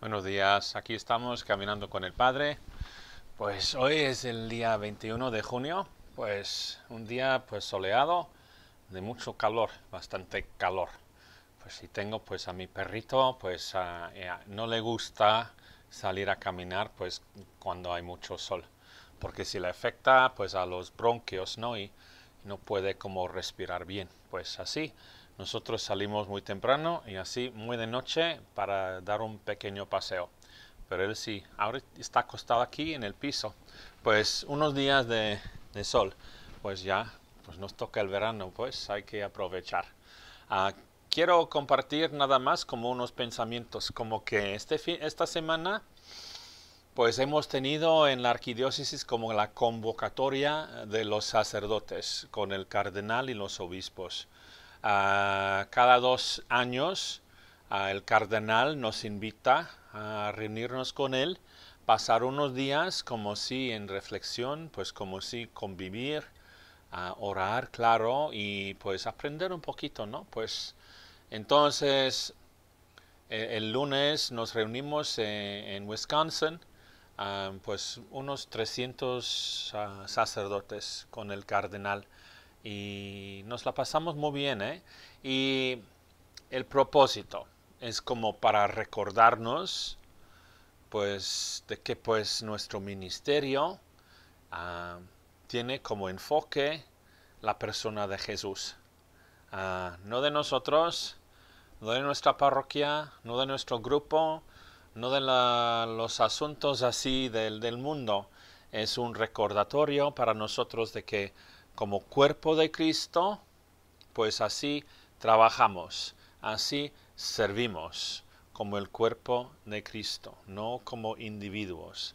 Buenos días, aquí estamos caminando con el padre. Pues hoy es el día 21 de junio, pues un día pues soleado, de mucho calor, bastante calor. Pues si tengo pues a mi perrito, pues eh, no le gusta salir a caminar pues cuando hay mucho sol, porque si le afecta pues a los bronquios, ¿no? Y no puede como respirar bien, pues así. Nosotros salimos muy temprano y así muy de noche para dar un pequeño paseo. Pero él sí, ahora está acostado aquí en el piso. Pues unos días de, sol, pues ya pues nos toca el verano, pues hay que aprovechar. Ah, quiero compartir nada más como unos pensamientos, como que este esta semana pues hemos tenido en la arquidiócesis como la convocatoria de los sacerdotes con el cardenal y los obispos cada dos años el cardenal nos invita a reunirnos con él, pasar unos días como si en reflexión, pues como si convivir, a orar, claro, y pues aprender un poquito, ¿no? Pues entonces e, el, lunes nos reunimos eh, en Wisconsin, pues unos 300 sacerdotes con el cardenal y nos la pasamos muy bien. ¿eh? Y el propósito es como para recordarnos pues de que pues nuestro ministerio ah, tiene como enfoque la persona de Jesús. Ah, no de nosotros, no de nuestra parroquia, no de nuestro grupo, no de los asuntos así del mundo. Es un recordatorio para nosotros de que como cuerpo de Cristo, pues así trabajamos, así servimos como el cuerpo de Cristo, no como individuos.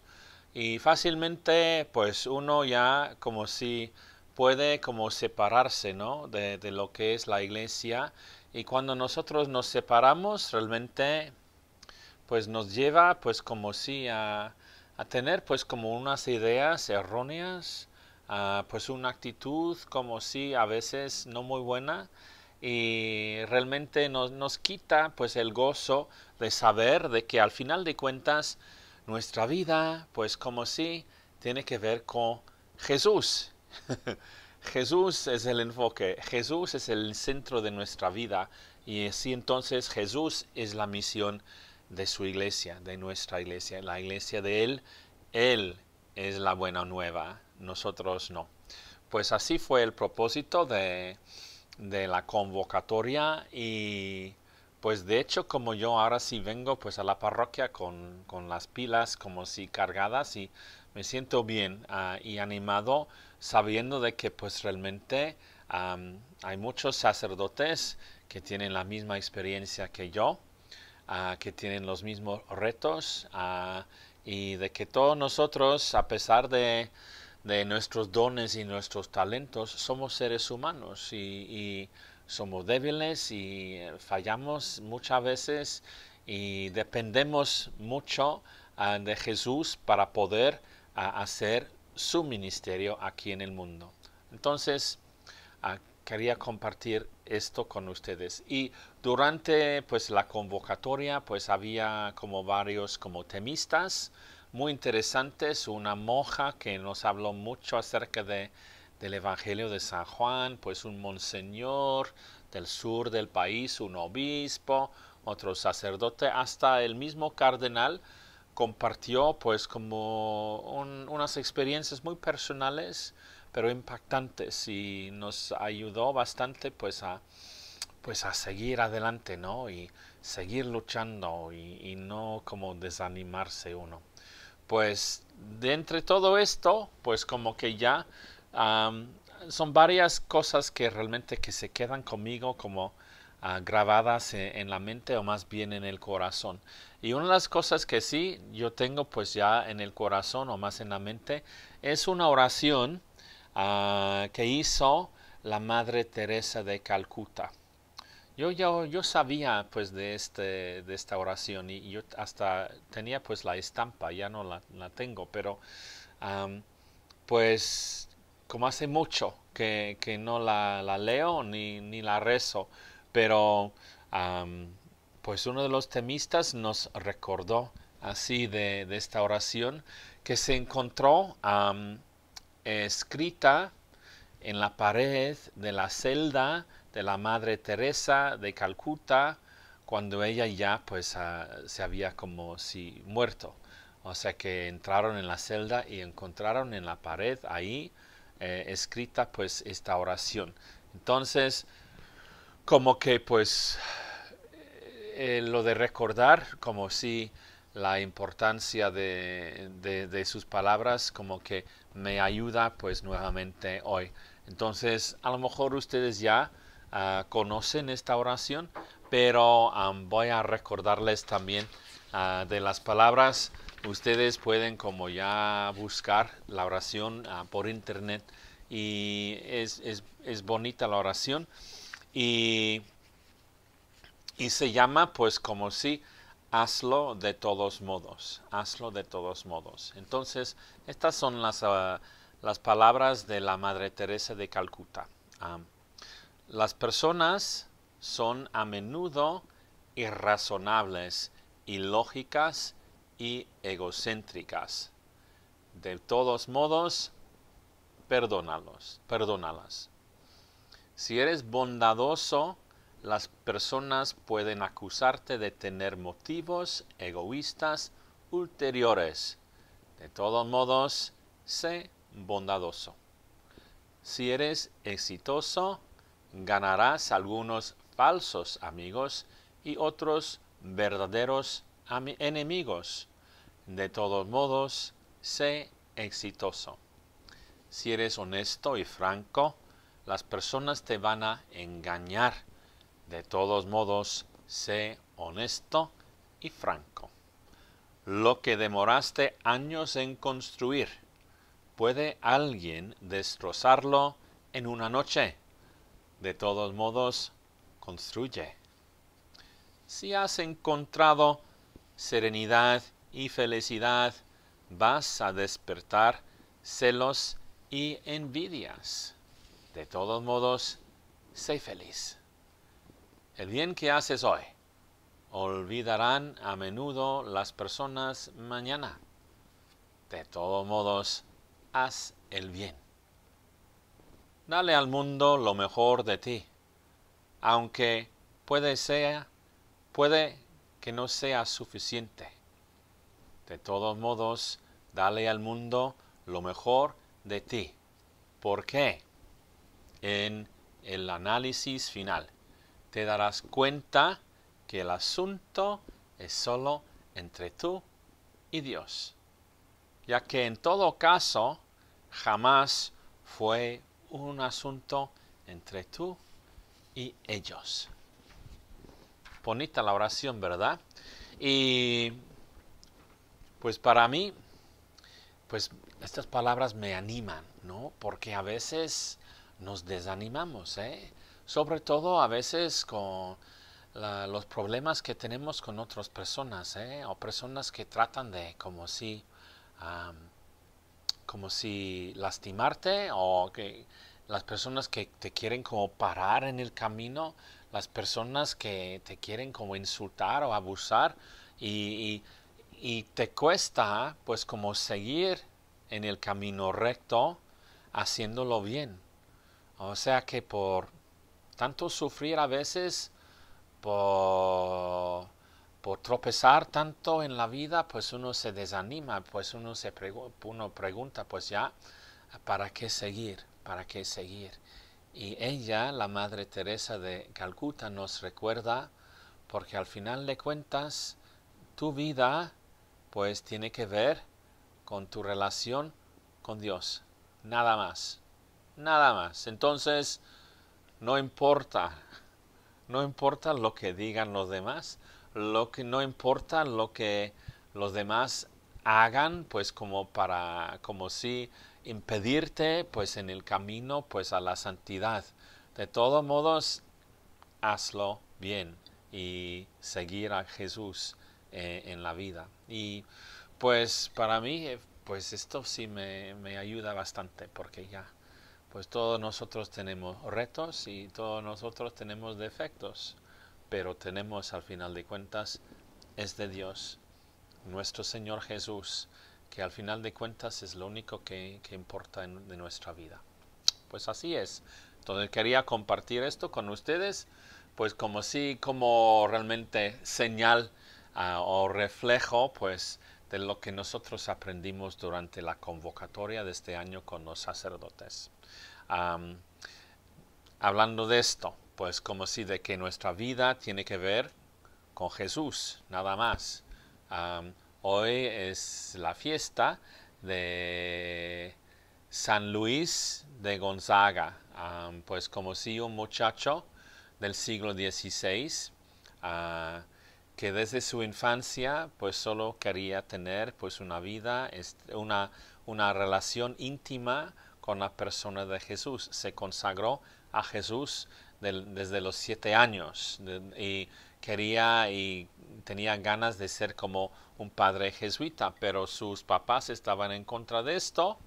Y fácilmente, pues uno ya como si puede como separarse, De, lo que es la iglesia. Y cuando nosotros nos separamos, realmente, pues nos lleva, pues como si a, a tener, pues como unas ideas erróneas Ah, pues una actitud como si a veces no muy buena y realmente nos, quita pues el gozo de saber de que al final de cuentas nuestra vida pues como si tiene que ver con Jesús. Jesús es el enfoque, Jesús es el centro de nuestra vida y así entonces Jesús es la misión de su iglesia, de nuestra iglesia, la iglesia de Él, Él es la buena nueva nosotros no. Pues así fue el propósito de, de la convocatoria y pues de hecho como yo ahora sí vengo pues a la parroquia con, con las pilas como si cargadas y me siento bien ah, y animado sabiendo de que pues realmente hay muchos sacerdotes que tienen la misma experiencia que yo, ah, que tienen los mismos retos ah, y de que todos nosotros a pesar de de nuestros dones y nuestros talentos, somos seres humanos y, somos débiles y eh, fallamos muchas veces y dependemos mucho ah, de Jesús para poder ah, hacer su ministerio aquí en el mundo. Entonces, ah, quería compartir esto con ustedes. Y durante pues la convocatoria pues había como varios como temistas muy interesantes, una moja que nos habló mucho acerca de, del Evangelio de San Juan, pues un monseñor del sur del país, un obispo, otro sacerdote, hasta el mismo cardenal compartió pues como unas experiencias muy personales pero impactantes y nos ayudó bastante pues a, pues a seguir adelante, ¿no? Y seguir luchando y no como desanimarse uno pues de entre todo esto, pues como que ya son varias cosas que realmente que se quedan conmigo como ah, grabadas e, en, la mente o más bien en el corazón. Y una de las cosas que sí yo tengo pues ya en el corazón o más en la mente es una oración ah, que hizo la Madre Teresa de Calcuta. Yo yo sabía pues de este de esta oración y yo hasta tenía pues la estampa, ya no la, la tengo, pero pues como hace mucho que, no la, leo ni, ni la rezo, pero pues uno de los temistas nos recordó así de, esta oración que se encontró escrita en la pared de la celda de la Madre Teresa de Calcuta, cuando ella ya pues ah, se había como si muerto. O sea que entraron en la celda y encontraron en la pared ahí eh, escrita pues esta oración. Entonces, como que pues eh, eh, lo de recordar, como si la importancia de, de, de, sus palabras como que me ayuda pues nuevamente hoy. Entonces, a lo mejor ustedes ya Ah, conocen esta oración, pero voy a recordarles también ah, de las palabras. Ustedes pueden como ya buscar la oración ah, por internet y es, es, bonita la oración y, y se llama pues como si hazlo de todos modos, hazlo de todos modos. Entonces, estas son las, las palabras de la Madre Teresa de Calcuta. Las personas son a menudo irrazonables, ilógicas y egocéntricas. De todos modos, perdónalos, perdónalas. Si eres bondadoso, las personas pueden acusarte de tener motivos egoístas ulteriores. De todos modos, sé bondadoso. Si eres exitoso, ganarás algunos falsos amigos y otros verdaderos enemigos. De todos modos, sé exitoso. Si eres honesto y franco, las personas te van a engañar. De todos modos, sé honesto y franco. Lo que demoraste años en construir, puede alguien destrozarlo en una noche. De todos modos, construye. Si has encontrado serenidad y felicidad, vas a despertar celos y envidias. De todos modos, sé feliz. El bien que haces hoy olvidarán a menudo las personas mañana. De todos modos, haz el bien. Dale al mundo lo mejor de ti, aunque puede sea, puede que no sea suficiente. De todos modos, dale al mundo lo mejor de ti. ¿Por qué? En el análisis final te darás cuenta que el asunto es solo entre tú y Dios, ya que en todo caso jamás fue un asunto entre tú y ellos. Bonita la oración, ¿verdad? Y pues para mí, pues estas palabras me animan, ¿no? Porque a veces nos desanimamos, ¿eh? Sobre todo a veces con los problemas que tenemos con otras personas, ¿eh? O personas que tratan de como si como si lastimarte o que las personas que te quieren como parar en el camino, las personas que te quieren como insultar o abusar y, y te cuesta pues como seguir en el camino recto haciéndolo bien. O sea que por tanto sufrir a veces por por tropezar tanto en la vida, pues uno se desanima, pues uno se pregunta, pues ya, ¿para qué seguir? ¿Para qué seguir? Y ella, la Madre Teresa de Calcuta, nos recuerda, porque al final le cuentas, tu vida, pues tiene que ver con tu relación con Dios, nada más, nada más. Entonces, no importa, no importa lo que digan los demás, lo que no importa lo que los demás hagan, pues como para, como si impedirte, pues en el camino, pues a la santidad. De todos modos, hazlo bien y seguir a Jesús eh, en la vida. Y pues para mí, eh, pues esto sí me, me ayuda bastante, porque ya, pues todos nosotros tenemos retos y todos nosotros tenemos defectos pero tenemos al final de cuentas es de Dios, nuestro Señor Jesús, que al final de cuentas es lo único que, importa en, de nuestra vida. Pues así es. Entonces quería compartir esto con ustedes, pues como sí, como realmente señal ah, o reflejo, pues de lo que nosotros aprendimos durante la convocatoria de este año con los sacerdotes. hablando de esto, pues como si de que nuestra vida tiene que ver con Jesús, nada más. hoy es la fiesta de San Luis de Gonzaga, pues como si un muchacho del siglo XVI ah, que desde su infancia pues solo quería tener pues una vida, una, una relación íntima con la persona de Jesús, se consagró a Jesús desde los siete años y quería y tenía ganas de ser como un padre jesuita, pero sus papás estaban en contra de esto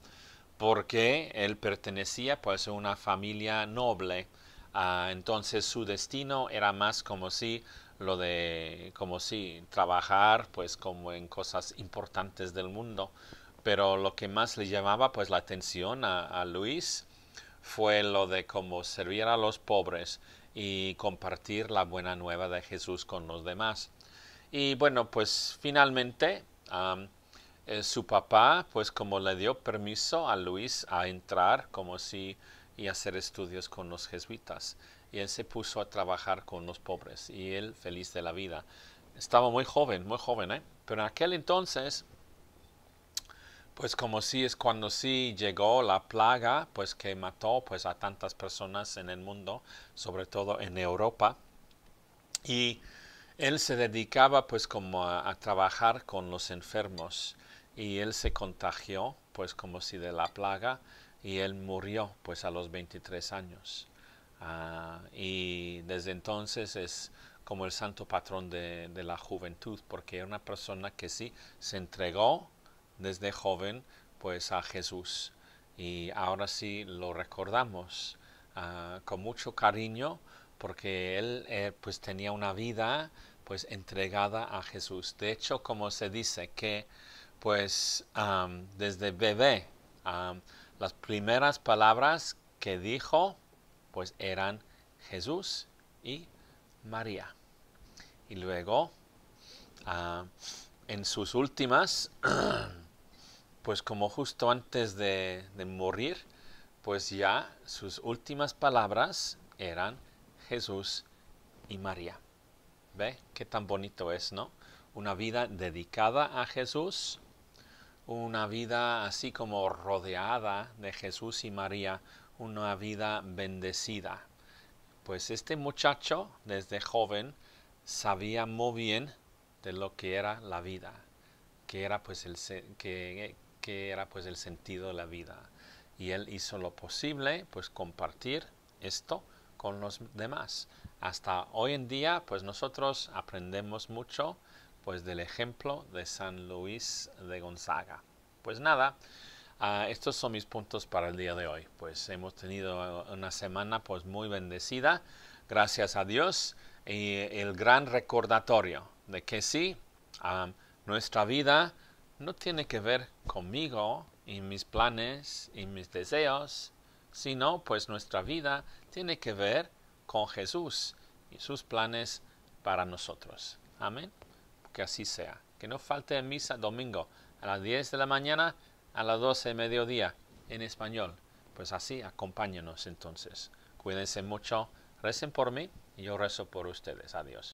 porque él pertenecía pues a una familia noble. Ah, entonces su destino era más como si lo de como si trabajar pues como en cosas importantes del mundo pero lo que más le llamaba pues la atención a Luis fue lo de cómo servir a los pobres y compartir la buena nueva de Jesús con los demás. Y bueno, pues finalmente eh, su papá, pues como le dio permiso a Luis a entrar como si y hacer estudios con los jesuitas. Y él se puso a trabajar con los pobres y él feliz de la vida. Estaba muy joven, muy joven, ¿eh? Pero en aquel entonces pues como si es cuando sí llegó la plaga, pues que mató pues a tantas personas en el mundo, sobre todo en Europa. Y él se dedicaba pues como a, trabajar con los enfermos y él se contagió pues como si de la plaga y él murió pues a los 23 años. Ah, y desde entonces es como el santo patrón de, de la juventud porque era una persona que sí se entregó desde joven pues a Jesús y ahora sí lo recordamos ah, con mucho cariño porque él eh, pues tenía una vida pues entregada a Jesús. De hecho, como se dice que pues desde bebé las primeras palabras que dijo pues eran Jesús y María. Y luego ah, en sus últimas pues como justo antes de, morir, pues ya sus últimas palabras eran Jesús y María. ¿Ve? Qué tan bonito es, ¿no? Una vida dedicada a Jesús, una vida así como rodeada de Jesús y María, una vida bendecida. Pues este muchacho, desde joven, sabía muy bien de lo que era la vida, que era pues el que, que era pues el sentido de la vida. Y él hizo lo posible, pues compartir esto con los demás. Hasta hoy en día, pues nosotros aprendemos mucho, pues del ejemplo de San Luis de Gonzaga. Pues nada, ah, estos son mis puntos para el día de hoy. Pues hemos tenido una semana, pues muy bendecida, gracias a Dios, y el gran recordatorio de que sí, ah, nuestra vida no tiene que ver conmigo y mis planes y mis deseos, sino pues nuestra vida tiene que ver con Jesús y sus planes para nosotros. Amén. Que así sea. Que no falte en misa domingo a las 10 de la mañana a las 12 de mediodía en español. Pues así acompáñenos entonces. Cuídense mucho, recen por mí y yo rezo por ustedes. Adiós.